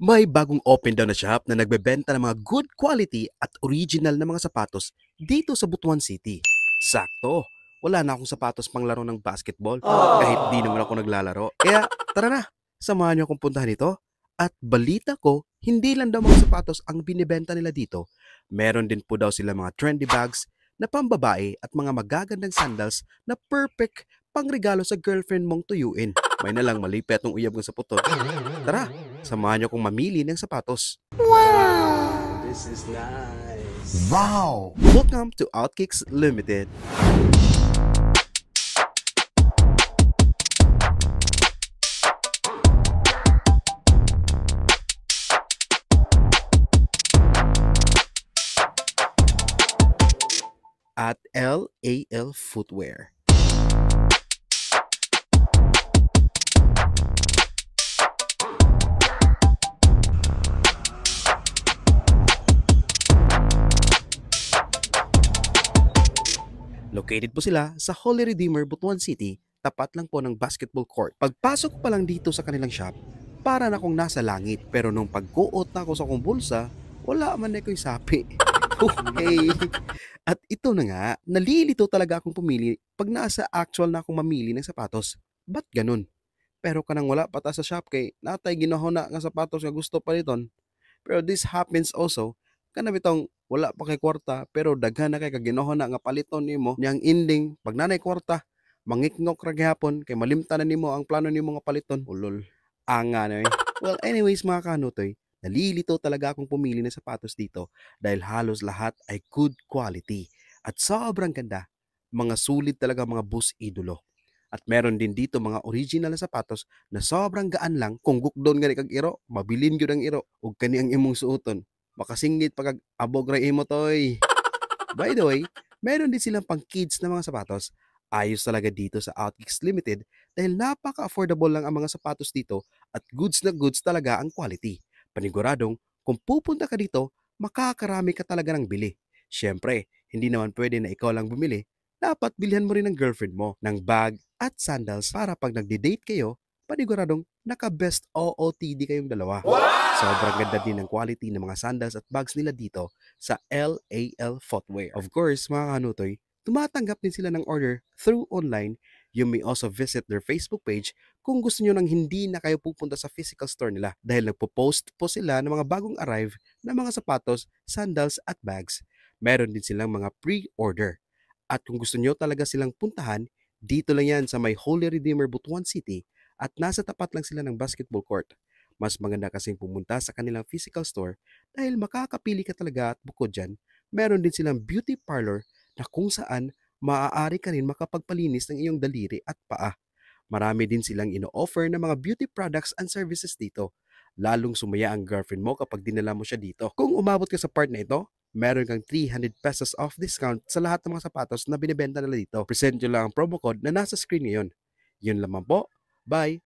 May bagong open daw na shop na nagbebenta ng mga good quality at original na mga sapatos dito sa Butuan City. Sakto, wala na akong sapatos pang laro ng basketball oh. kahit di naman ako naglalaro. Kaya tara na, samahan niyo akong puntahan ito. At balita ko, hindi lang daw mga sapatos ang binibenta nila dito. Meron din po daw sila mga trendy bags na pambabae at mga magagandang sandals na perfect pangregalo sa girlfriend mong tuyuin. May nalang malipet ng uyab ng sa putot. Tara, samahan niyo akong mamili ng sapatos. Wow! This is nice. Wow! Welcome to Outkicks Limited. at LAL Footwear. Located po sila sa Holy Redeemer, Butuan City, tapat lang po ng basketball court. Pagpasok pa lang dito sa kanilang shop, para na akong nasa langit. Pero nung pagkuot na ako sa kong bulsa, wala man na ko'y sapi. Okay. At ito na nga, nalilito talaga akong pumili pag nasa actual na akong mamili ng sapatos. Ba't ganun? Pero kanang wala pa ta sa shop kay natay ginaho na nga sapatos nga gusto pa niton. Pero this happens also Kana bitong wala pa kay kwarta pero daghan na kay kaginahon na nga paliton nimo niyang ending pag nanay kwarta mangiknok ra gihapon kay malimta na nimo ang plano nimo nga paliton. Ulol. Oh, ang ano eh. Well, anyways mga kanutoy, nalilito talaga akong pumili ng sapatos dito dahil halos lahat ay good quality at sobrang ganda. Mga sulit talaga mga bus idolo. At meron din dito mga original na sapatos na sobrang gaan lang kung gukdon nga kag iro, mabilin gyud ang iro ug kani ang imong suoton. Makasingit pag abog ray imo toy. By the way, meron din silang pang kids na mga sapatos. Ayos talaga dito sa Outgeeks Limited dahil napaka-affordable lang ang mga sapatos dito at goods na goods talaga ang quality. Paniguradong kung pupunta ka dito, makakarami ka talaga ng bili. Siyempre, hindi naman pwede na ikaw lang bumili. Dapat bilhan mo rin ng girlfriend mo ng bag at sandals para pag nagde-date kayo, paniguradong naka-best OOTD kayong dalawa. Wow! Sobrang ganda din ng quality ng mga sandals at bags nila dito sa LAL Footwear. Of course, mga kanutoy, tumatanggap din sila ng order through online. You may also visit their Facebook page kung gusto nyo nang hindi na kayo pupunta sa physical store nila dahil nagpo-post po sila ng mga bagong arrive na mga sapatos, sandals at bags. Meron din silang mga pre-order. At kung gusto nyo talaga silang puntahan, dito lang yan sa may Holy Redeemer Butuan City at nasa tapat lang sila ng basketball court. Mas maganda kasing pumunta sa kanilang physical store dahil makakapili ka talaga at bukod dyan, meron din silang beauty parlor na kung saan maaari ka rin makapagpalinis ng iyong daliri at paa. Marami din silang ino-offer ng mga beauty products and services dito. Lalong sumaya ang girlfriend mo kapag dinala mo siya dito. Kung umabot ka sa part na ito, meron kang 300 pesos off discount sa lahat ng mga sapatos na binibenta nila dito. Present nyo lang ang promo code na nasa screen ngayon. Yun lamang po. Bye.